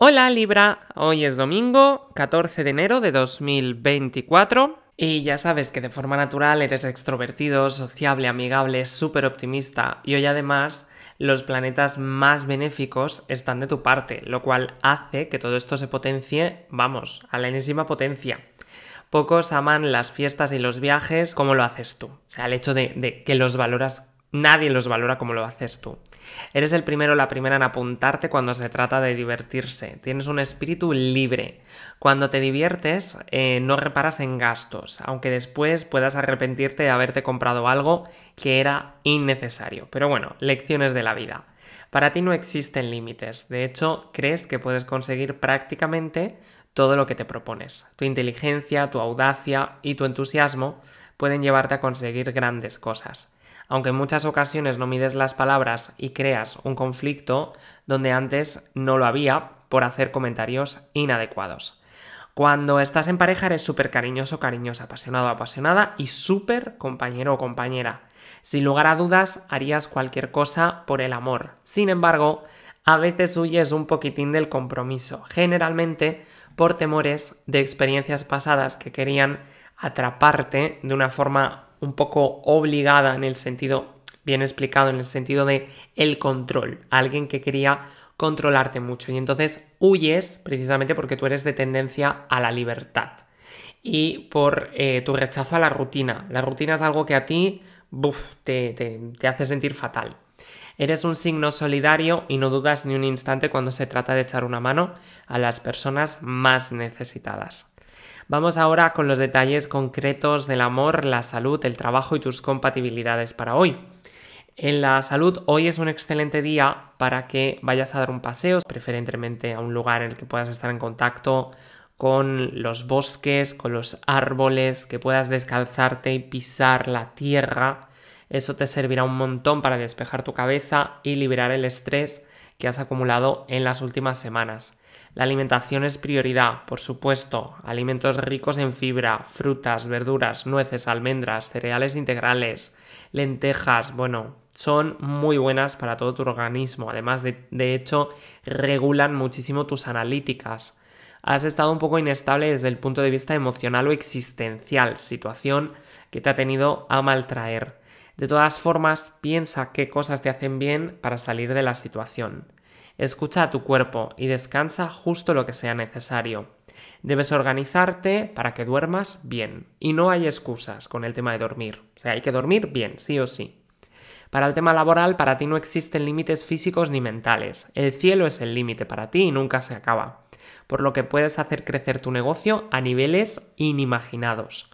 Hola Libra, hoy es domingo 14 de enero de 2024 y ya sabes que de forma natural eres extrovertido, sociable, amigable, súper optimista y hoy además los planetas más benéficos están de tu parte, lo cual hace que todo esto se potencie, vamos, a la enésima potencia. Pocos aman las fiestas y los viajes como lo haces tú. O sea, el hecho de, de que los valoras, nadie los valora como lo haces tú. Eres el primero o la primera en apuntarte cuando se trata de divertirse. Tienes un espíritu libre. Cuando te diviertes, eh, no reparas en gastos, aunque después puedas arrepentirte de haberte comprado algo que era innecesario. Pero bueno, lecciones de la vida. Para ti no existen límites. De hecho, crees que puedes conseguir prácticamente todo lo que te propones. Tu inteligencia, tu audacia y tu entusiasmo pueden llevarte a conseguir grandes cosas aunque en muchas ocasiones no mides las palabras y creas un conflicto donde antes no lo había por hacer comentarios inadecuados. Cuando estás en pareja eres súper cariñoso, cariñosa, apasionado, apasionada y súper compañero o compañera. Sin lugar a dudas harías cualquier cosa por el amor. Sin embargo, a veces huyes un poquitín del compromiso, generalmente por temores de experiencias pasadas que querían atraparte de una forma un poco obligada en el sentido, bien explicado, en el sentido de el control, alguien que quería controlarte mucho y entonces huyes precisamente porque tú eres de tendencia a la libertad y por eh, tu rechazo a la rutina. La rutina es algo que a ti buf, te hace sentir fatal. Eres un signo solidario y no dudas ni un instante cuando se trata de echar una mano a las personas más necesitadas. Vamos ahora con los detalles concretos del amor, la salud, el trabajo y tus compatibilidades para hoy. En la salud, hoy es un excelente día para que vayas a dar un paseo, preferentemente a un lugar en el que puedas estar en contacto con los bosques, con los árboles, que puedas descalzarte y pisar la tierra. Eso te servirá un montón para despejar tu cabeza y liberar el estrés que has acumulado en las últimas semanas. La alimentación es prioridad, por supuesto. Alimentos ricos en fibra, frutas, verduras, nueces, almendras, cereales integrales, lentejas, bueno, son muy buenas para todo tu organismo. Además, de, hecho, regulan muchísimo tus analíticas. Has estado un poco inestable desde el punto de vista emocional o existencial, situación que te ha tenido a maltraer. De todas formas, piensa qué cosas te hacen bien para salir de la situación. Escucha a tu cuerpo y descansa justo lo que sea necesario. Debes organizarte para que duermas bien. Y no hay excusas con el tema de dormir. O sea, hay que dormir bien, sí o sí. Para el tema laboral, para ti no existen límites físicos ni mentales. El cielo es el límite para ti y nunca se acaba. Por lo que puedes hacer crecer tu negocio a niveles inimaginados.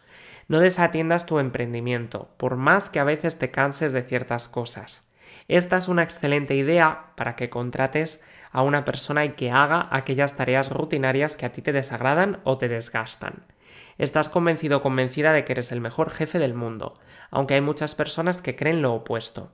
No desatiendas tu emprendimiento, por más que a veces te canses de ciertas cosas. Esta es una excelente idea para que contrates a una persona y que haga aquellas tareas rutinarias que a ti te desagradan o te desgastan. Estás convencido o convencida de que eres el mejor jefe del mundo, aunque hay muchas personas que creen lo opuesto.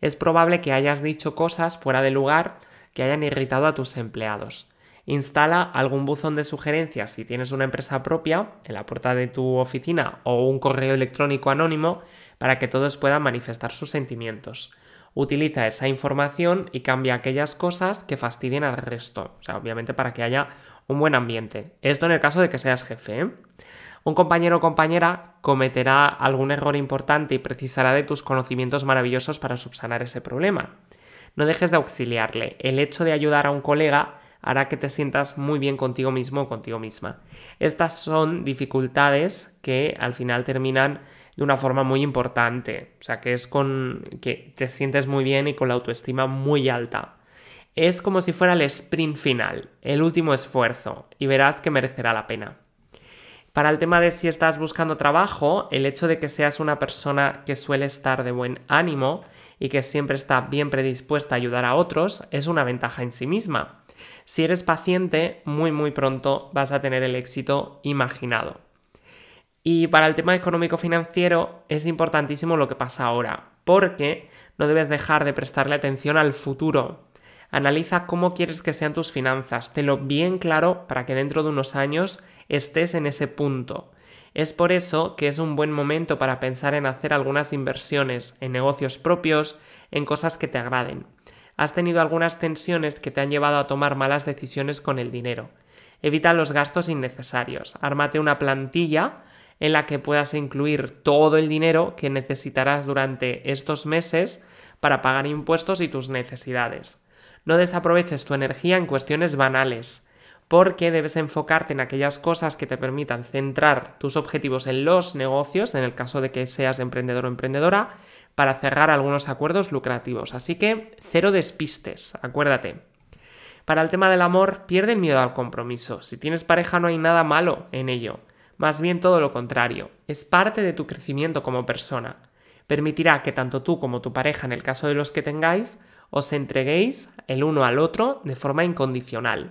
Es probable que hayas dicho cosas fuera de lugar que hayan irritado a tus empleados. Instala algún buzón de sugerencias si tienes una empresa propia en la puerta de tu oficina o un correo electrónico anónimo para que todos puedan manifestar sus sentimientos utiliza esa información y cambia aquellas cosas que fastidien al resto. O sea, obviamente para que haya un buen ambiente. Esto en el caso de que seas jefe. ¿eh? Un compañero o compañera cometerá algún error importante y precisará de tus conocimientos maravillosos para subsanar ese problema. No dejes de auxiliarle. El hecho de ayudar a un colega hará que te sientas muy bien contigo mismo o contigo misma. Estas son dificultades que al final terminan de una forma muy importante. O sea, que es con que te sientes muy bien y con la autoestima muy alta. Es como si fuera el sprint final, el último esfuerzo, y verás que merecerá la pena. Para el tema de si estás buscando trabajo, el hecho de que seas una persona que suele estar de buen ánimo y que siempre está bien predispuesta a ayudar a otros es una ventaja en sí misma. Si eres paciente, muy muy pronto vas a tener el éxito imaginado. Y para el tema económico-financiero es importantísimo lo que pasa ahora, porque no debes dejar de prestarle atención al futuro. Analiza cómo quieres que sean tus finanzas, tenlo bien claro para que dentro de unos años estés en ese punto. Es por eso que es un buen momento para pensar en hacer algunas inversiones, en negocios propios, en cosas que te agraden. Has tenido algunas tensiones que te han llevado a tomar malas decisiones con el dinero. Evita los gastos innecesarios, ármate una plantilla en la que puedas incluir todo el dinero que necesitarás durante estos meses para pagar impuestos y tus necesidades. No desaproveches tu energía en cuestiones banales, porque debes enfocarte en aquellas cosas que te permitan centrar tus objetivos en los negocios, en el caso de que seas emprendedor o emprendedora, para cerrar algunos acuerdos lucrativos. Así que cero despistes, acuérdate. Para el tema del amor, pierde el miedo al compromiso. Si tienes pareja no hay nada malo en ello. Más bien todo lo contrario, es parte de tu crecimiento como persona. Permitirá que tanto tú como tu pareja, en el caso de los que tengáis, os entreguéis el uno al otro de forma incondicional.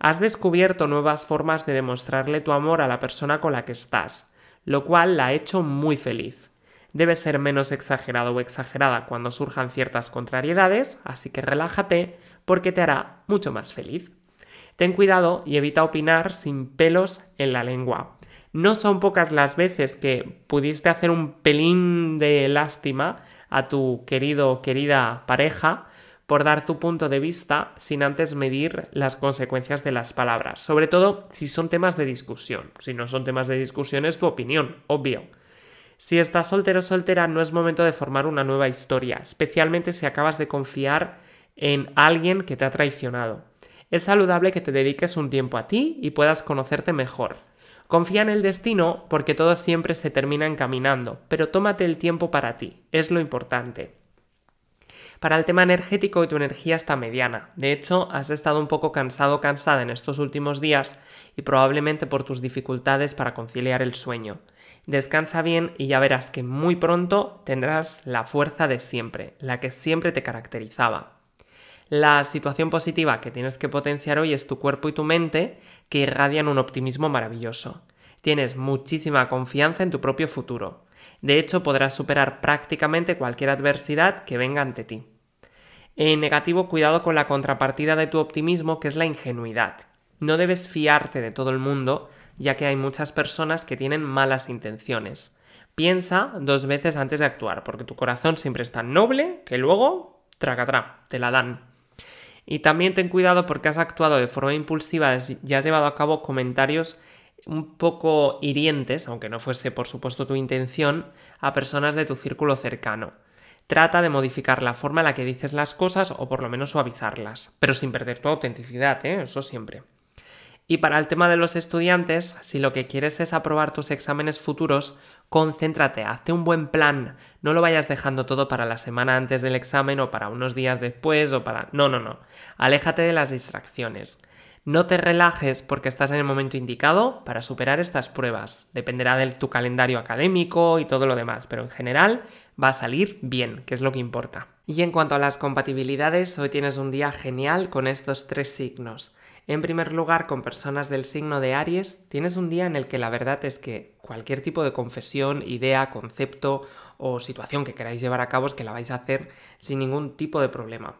Has descubierto nuevas formas de demostrarle tu amor a la persona con la que estás, lo cual la ha hecho muy feliz. Debe ser menos exagerado o exagerada cuando surjan ciertas contrariedades, así que relájate porque te hará mucho más feliz. Ten cuidado y evita opinar sin pelos en la lengua. No son pocas las veces que pudiste hacer un pelín de lástima a tu querido o querida pareja por dar tu punto de vista sin antes medir las consecuencias de las palabras, sobre todo si son temas de discusión. Si no son temas de discusión es tu opinión, obvio. Si estás soltero o soltera no es momento de formar una nueva historia, especialmente si acabas de confiar en alguien que te ha traicionado. Es saludable que te dediques un tiempo a ti y puedas conocerte mejor. Confía en el destino porque todo siempre se termina encaminando, pero tómate el tiempo para ti, es lo importante. Para el tema energético, tu energía está mediana. De hecho, has estado un poco cansado o cansada en estos últimos días y probablemente por tus dificultades para conciliar el sueño. Descansa bien y ya verás que muy pronto tendrás la fuerza de siempre, la que siempre te caracterizaba. La situación positiva que tienes que potenciar hoy es tu cuerpo y tu mente que irradian un optimismo maravilloso. Tienes muchísima confianza en tu propio futuro. De hecho, podrás superar prácticamente cualquier adversidad que venga ante ti. En negativo, cuidado con la contrapartida de tu optimismo, que es la ingenuidad. No debes fiarte de todo el mundo, ya que hay muchas personas que tienen malas intenciones. Piensa dos veces antes de actuar, porque tu corazón siempre es tan noble que luego, tracatrá, te la dan. Y también ten cuidado porque has actuado de forma impulsiva y has llevado a cabo comentarios un poco hirientes, aunque no fuese por supuesto tu intención, a personas de tu círculo cercano. Trata de modificar la forma en la que dices las cosas o por lo menos suavizarlas, pero sin perder tu autenticidad, ¿eh? eso siempre. Y para el tema de los estudiantes, si lo que quieres es aprobar tus exámenes futuros, concéntrate, hazte un buen plan. No lo vayas dejando todo para la semana antes del examen o para unos días después o para... No, no, no. Aléjate de las distracciones. No te relajes porque estás en el momento indicado para superar estas pruebas. Dependerá de tu calendario académico y todo lo demás, pero en general va a salir bien, que es lo que importa. Y en cuanto a las compatibilidades, hoy tienes un día genial con estos tres signos. En primer lugar, con personas del signo de Aries, tienes un día en el que la verdad es que cualquier tipo de confesión, idea, concepto o situación que queráis llevar a cabo es que la vais a hacer sin ningún tipo de problema.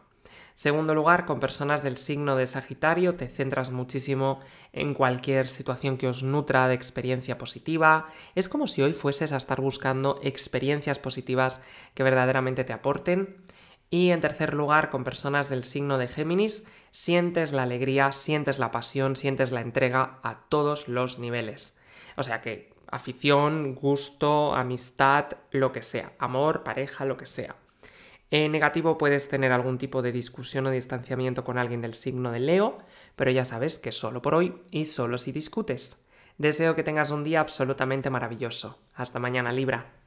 Segundo lugar, con personas del signo de Sagitario te centras muchísimo en cualquier situación que os nutra de experiencia positiva. Es como si hoy fueses a estar buscando experiencias positivas que verdaderamente te aporten. Y en tercer lugar, con personas del signo de Géminis, sientes la alegría, sientes la pasión, sientes la entrega a todos los niveles. O sea que afición, gusto, amistad, lo que sea, amor, pareja, lo que sea. En negativo puedes tener algún tipo de discusión o distanciamiento con alguien del signo de Leo, pero ya sabes que solo por hoy y solo si discutes. Deseo que tengas un día absolutamente maravilloso. Hasta mañana, Libra.